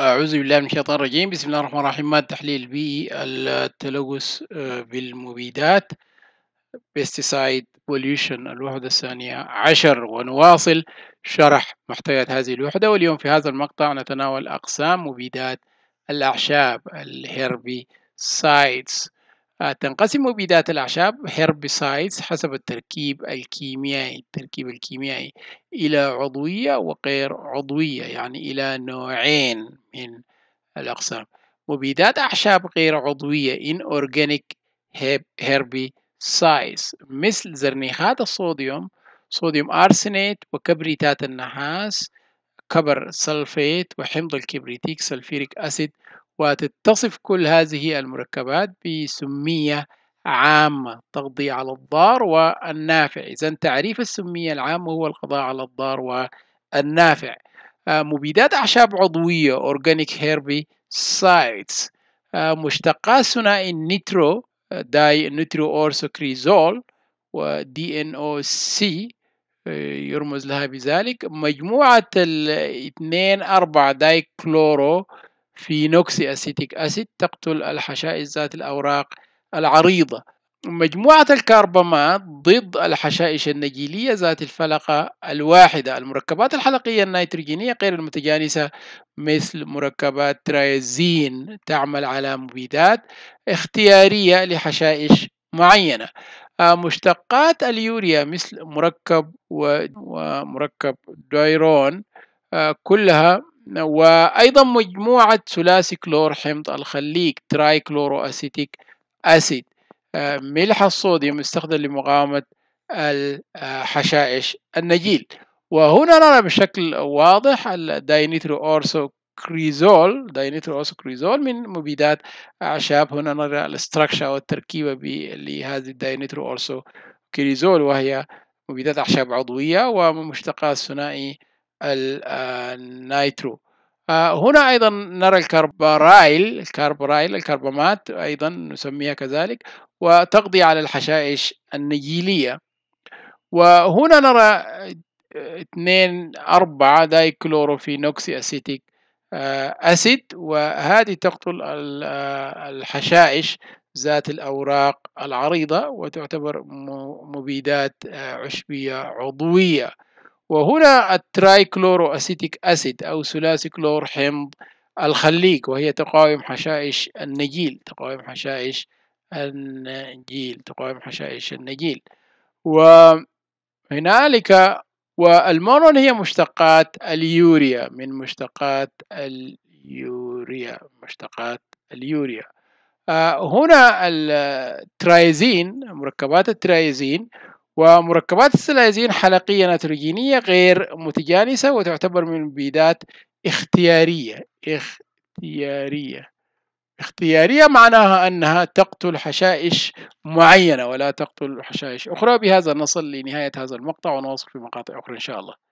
أعوذ بالله من الشيطان الرجيم بسم الله الرحمن الرحيم مادة تحليل التلوث آه، بالمبيدات pesticide pollution الوحدة الثانية عشر ونواصل شرح محتويات هذه الوحدة واليوم في هذا المقطع نتناول أقسام مبيدات الأعشاب الهيربي سايدز آه، تنقسم بذات الأعشاب herbicides حسب التركيب الكيميائي التركيب الكيميائي إلى عضوية وغير عضوية يعني إلى نوعين من الأقسام مبيدات أعشاب غير عضوية inorganic herbicides مثل زرنيخات الصوديوم صوديوم أرسنيت وكبريتات النحاس كبر سلفيت وحمض الكبريتيك سلفيريك أسيد وتتصف كل هذه المركبات بسمية عامة تقضي على الضار والنافع إذا تعريف السمية العامة هو القضاء على الضار والنافع آه، مبيدات أعشاب عضوية Organic Herbicides مشتقات ثنائي النيترو آه، داي نيترو أورسوكريزول و دي ان او سي يرمز لها بذلك مجموعة الاثنين أربعة داي كلورو فينوكسي أسيتيك أسيد تقتل الحشائش ذات الأوراق العريضة مجموعة الكربامات ضد الحشائش النجيلية ذات الفلقة الواحدة المركبات الحلقية النيتروجينية غير المتجانسة مثل مركبات ترايزين تعمل على مبيدات اختيارية لحشائش معينة آه، مشتقات اليوريا مثل مركب ومركب دايرون آه، كلها وأيضا مجموعة ثلاثي كلور حمض الخليج تراي كلورو أسيتيك أسيد آه، ملح الصوديوم يستخدم لمقاومة الحشائش النجيل وهنا نرى بشكل واضح الداينيترو أورسو كريزول داينيترو أورسو كريزول من مبيدات أعشاب هنا نرى الاستراكشر والتركيبة لهذه الداينيترو أورسو كريزول وهي مبيدات أعشاب عضوية ومشتقات ثنائي النايترو هنا أيضا نرى الكربرايل الكربرايل الكربامات أيضا نسميها كذلك وتقضي على الحشائش النيلية وهنا نرى 2 4 داي كلوروفينوكسي أسيتيك أسيد وهذه تقتل الحشائش ذات الأوراق العريضة وتعتبر مبيدات عشبية عضوية وهنا الترايكلورو أسيتيك أسيد أو ثلاثي كلور حمض الخليج وهي تقاوم حشائش النجيل تقاوم حشائش النجيل تقاوم حشائش النجيل وهنالك والمونون هي مشتقات اليوريا من مشتقات اليوريا مشتقات اليوريا آه، هنا الترايزين مركبات الترايزين ومركبات السلايزين حلقية نيتروجينية غير متجانسة وتعتبر من المبيدات اختيارية اختيارية اختيارية معناها أنها تقتل حشائش معينة ولا تقتل حشائش أخرى بهذا نصل لنهاية هذا المقطع ونواصل في مقاطع أخرى إن شاء الله